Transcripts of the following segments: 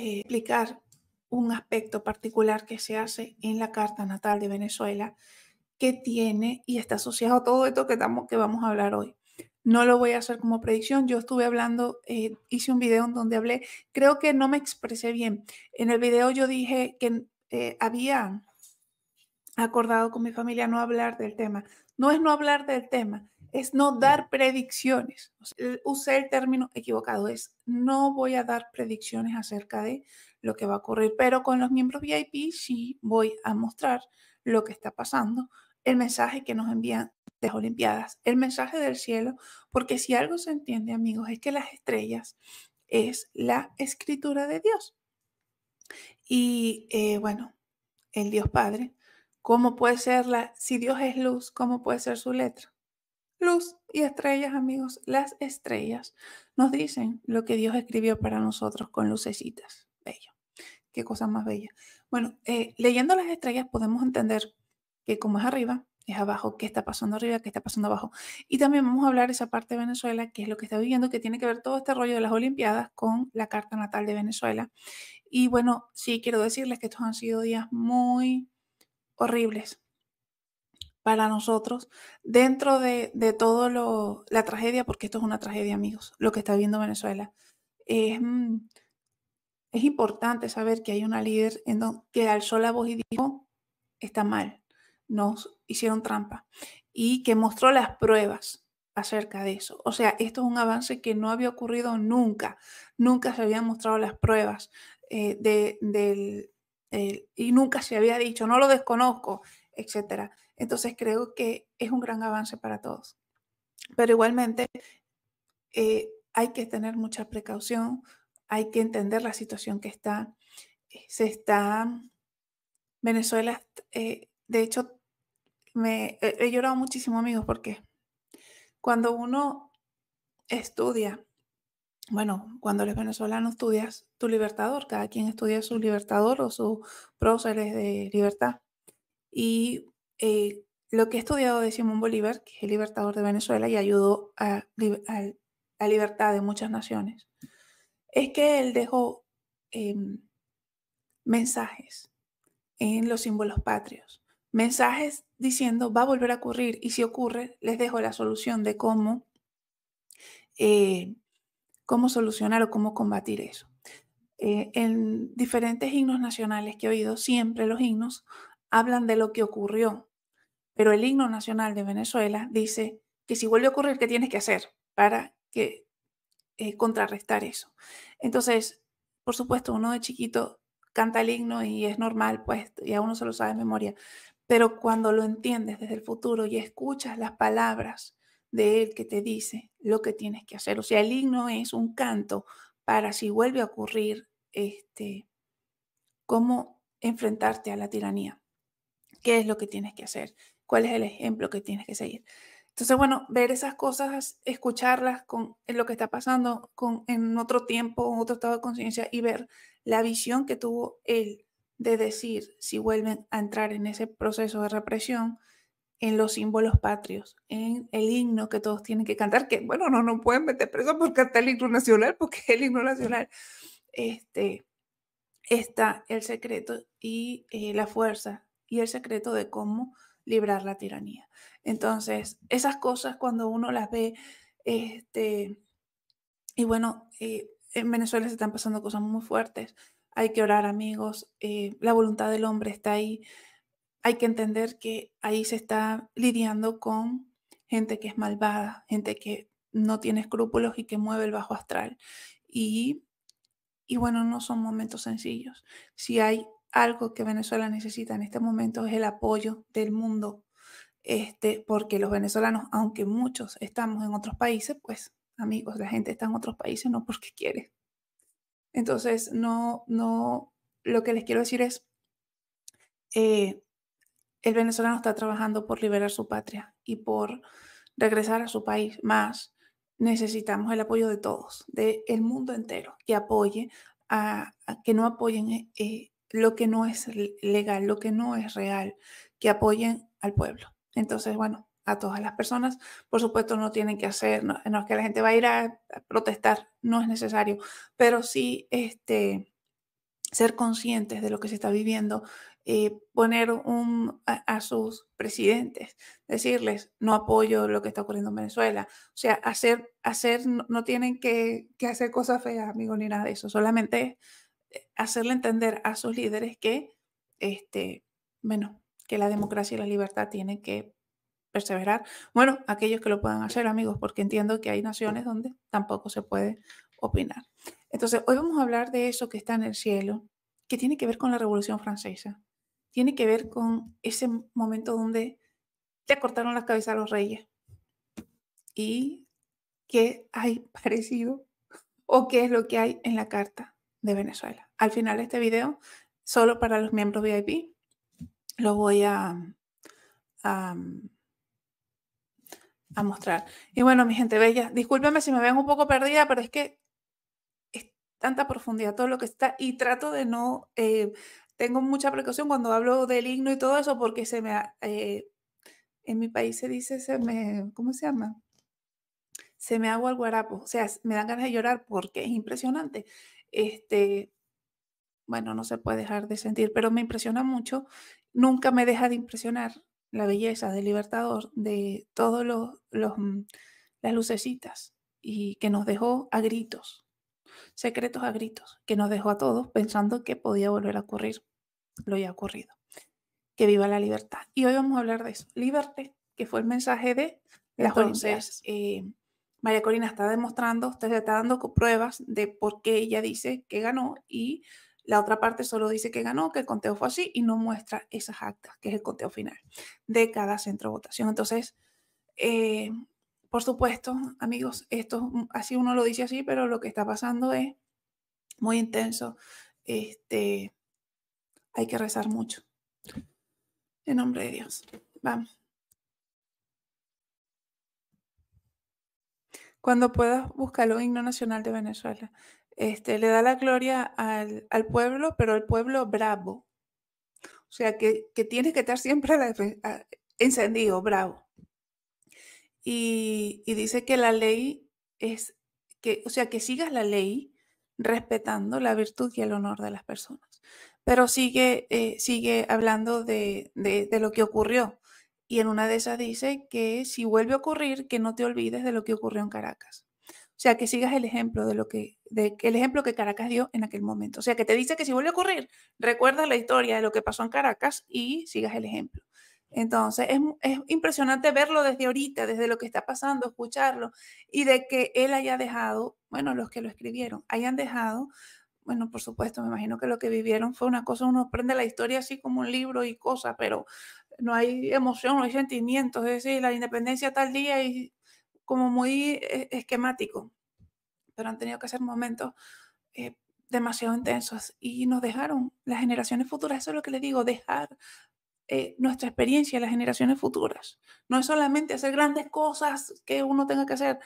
Eh, explicar un aspecto particular que se hace en la Carta Natal de Venezuela que tiene y está asociado a todo esto que, estamos, que vamos a hablar hoy. No lo voy a hacer como predicción, yo estuve hablando, eh, hice un video en donde hablé, creo que no me expresé bien. En el video yo dije que eh, había acordado con mi familia no hablar del tema. No es no hablar del tema, es no dar predicciones. usé el término equivocado, es no voy a dar predicciones acerca de lo que va a ocurrir, pero con los miembros VIP sí voy a mostrar lo que está pasando, el mensaje que nos envían de las Olimpiadas, el mensaje del cielo, porque si algo se entiende, amigos, es que las estrellas es la escritura de Dios. Y eh, bueno, el Dios Padre, ¿cómo puede ser la, si Dios es luz, cómo puede ser su letra? Luz y estrellas, amigos, las estrellas nos dicen lo que Dios escribió para nosotros con lucecitas. Bello. Qué cosa más bella. Bueno, eh, leyendo las estrellas podemos entender que como es arriba, es abajo, qué está pasando arriba, qué está pasando abajo. Y también vamos a hablar esa parte de Venezuela, que es lo que está viviendo, que tiene que ver todo este rollo de las Olimpiadas con la Carta Natal de Venezuela. Y bueno, sí quiero decirles que estos han sido días muy horribles para nosotros dentro de, de todo la tragedia, porque esto es una tragedia, amigos, lo que está viendo Venezuela. Mm, es, importante saber que hay una líder en que alzó la voz y dijo, está mal, nos hicieron trampa, y que mostró las pruebas acerca de eso. O sea, esto es un avance que no había ocurrido nunca, nunca se habían mostrado las pruebas eh, del, y nunca se había dicho, no lo desconozco, etcétera. Entonces creo que es un gran avance para todos. Pero igualmente eh, hay que tener mucha precaución, hay que entender la situación que está. Eh, se está, Venezuela, eh, de hecho, me, he llorado muchísimo amigos porque cuando uno estudia, bueno, cuando eres venezolano estudias tu libertador, cada quien estudia su libertador o su próceres de libertad. Y eh, lo que he estudiado de Simón Bolívar, que es el libertador de Venezuela y ayudó a, la libertad de muchas naciones, es que él dejó em, mensajes en los símbolos patrios, mensajes diciendo va a volver a ocurrir y si ocurre, les dejo la solución de cómo, eh, cómo solucionar o cómo combatir eso. Eh, en diferentes himnos nacionales que he oído, siempre los himnos hablan de lo que ocurrió pero el himno nacional de Venezuela dice que si vuelve a ocurrir, ¿qué tienes que hacer para eh, contrarrestar eso? Entonces, por supuesto, uno de chiquito canta el himno y es normal, pues ya uno se lo sabe de memoria. Pero cuando lo entiendes desde el futuro y escuchas las palabras de él que te dice lo que tienes que hacer, o sea, el himno es un canto para si vuelve a ocurrir, este, cómo enfrentarte a la tiranía, qué es lo que tienes que hacer cuál es el ejemplo que tienes que seguir. Entonces, bueno, ver esas cosas, escucharlas con en lo que está pasando con, en otro tiempo, en otro estado de conciencia y ver la visión que tuvo él de decir si vuelven a entrar en ese proceso de represión, en los símbolos patrios, en el himno que todos tienen que cantar, que bueno, no no pueden meter preso por cantar el himno nacional, porque el himno nacional este, está el secreto y eh, la fuerza y el secreto de cómo librar la tiranía. Entonces, esas cosas cuando uno las ve, este, y bueno, eh, en Venezuela se están pasando cosas muy fuertes, hay que orar amigos, eh, la voluntad del hombre está ahí, hay que entender que ahí se está lidiando con gente que es malvada, gente que no tiene escrúpulos y que mueve el bajo astral. Y, y bueno, no son momentos sencillos. Si hay algo que Venezuela necesita en este momento es el apoyo del mundo, este, porque los venezolanos, aunque muchos estamos en otros países, pues amigos, la gente está en otros países no porque quiere. Entonces, no, no, lo que les quiero decir es, eh, el venezolano está trabajando por liberar su patria y por regresar a su país más. Necesitamos el apoyo de todos, del el mundo entero, que apoye, a, que no apoyen eh, lo que no es legal, lo que no es real, que apoyen al pueblo. Entonces, bueno, a todas las personas, por supuesto, no tienen que hacer, no, es que la gente va a ir a, protestar, no es necesario, pero sí este, ser conscientes de lo que se está viviendo, eh, poner a, sus presidentes, decirles, no apoyo lo que está ocurriendo en Venezuela. O sea, hacer, hacer no, tienen que, que, hacer cosas feas, amigo, ni nada de eso, solamente eh, hacerle entender a sus líderes que, este, bueno, que la democracia y la libertad tienen que perseverar. Bueno, aquellos que lo puedan hacer, amigos, porque entiendo que hay naciones donde tampoco se puede opinar. Entonces, hoy vamos a hablar de eso que está en el cielo, que tiene que ver con la Revolución Francesa, tiene que ver con ese momento donde le cortaron las cabezas a los reyes y qué hay parecido o qué es lo que hay en la carta de Venezuela. Al final este video, solo para los miembros VIP, lo voy a, a, mostrar. Y bueno, mi gente bella, discúlpeme si me ven un poco perdida, pero es que es tanta profundidad todo lo que está y trato de no... Eh, tengo mucha precaución cuando hablo del himno y todo eso porque se me... Eh, en mi país se dice, se me, ¿cómo se llama? se me hago el guarapo, o sea, me dan ganas de llorar porque es impresionante. Este, bueno, no se puede dejar de sentir, pero me impresiona mucho, nunca me deja de impresionar la belleza del Libertador, de todos los, mm, las lucecitas y que nos dejó a gritos, secretos a gritos, que nos dejó a todos pensando que podía volver a ocurrir lo ya ocurrido. Que viva la libertad. Y hoy vamos a hablar de eso, libertad, que fue el mensaje de las Entonces, María Corina está demostrando, usted está dando pruebas de por qué ella dice que ganó y la otra parte solo dice que ganó, que el conteo fue así y no muestra esas actas, que es el conteo final de cada centro de votación. Entonces, eh, por supuesto, amigos, esto así uno lo dice así, pero lo que está pasando es muy intenso. Este, hay que rezar mucho. En nombre de Dios. Vamos. Cuando puedas, buscar un himno nacional de Venezuela. Este, le da la gloria al, pueblo, pero el pueblo bravo. O sea, que, que que estar siempre encendido, bravo. Y, dice que la ley es, que, o sea, que sigas la ley respetando la virtud y el honor de las personas. Pero sigue, eh, sigue hablando de lo que ocurrió y en una de esas dice que si vuelve a ocurrir, que no te olvides de lo que ocurrió en Caracas. O sea, que sigas el ejemplo de lo que, el ejemplo que Caracas dio en aquel momento. O sea, que te dice que si vuelve a ocurrir, recuerda la historia de lo que pasó en Caracas y sigas el ejemplo. Entonces, es, impresionante verlo desde ahorita, desde lo que está pasando, escucharlo y de que él haya dejado, bueno, los que lo escribieron, hayan dejado, bueno, por supuesto, me imagino que lo que vivieron fue una cosa, uno aprende la historia así como un libro y cosa, pero no hay emoción, no hay sentimientos, es decir, la independencia tal día y como muy e-, esquemático, pero han tenido que ser momentos eh, demasiado intensos y nos dejaron las generaciones futuras, eso es lo que les digo, dejar eh, nuestra experiencia a las generaciones futuras. No es solamente hacer grandes cosas que uno tenga que hacer,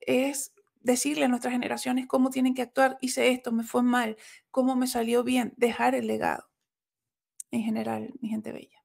es decirle a nuestras generaciones cómo tienen que actuar, hice esto, me fue mal, cómo me salió bien, dejar el legado en general, mi gente bella.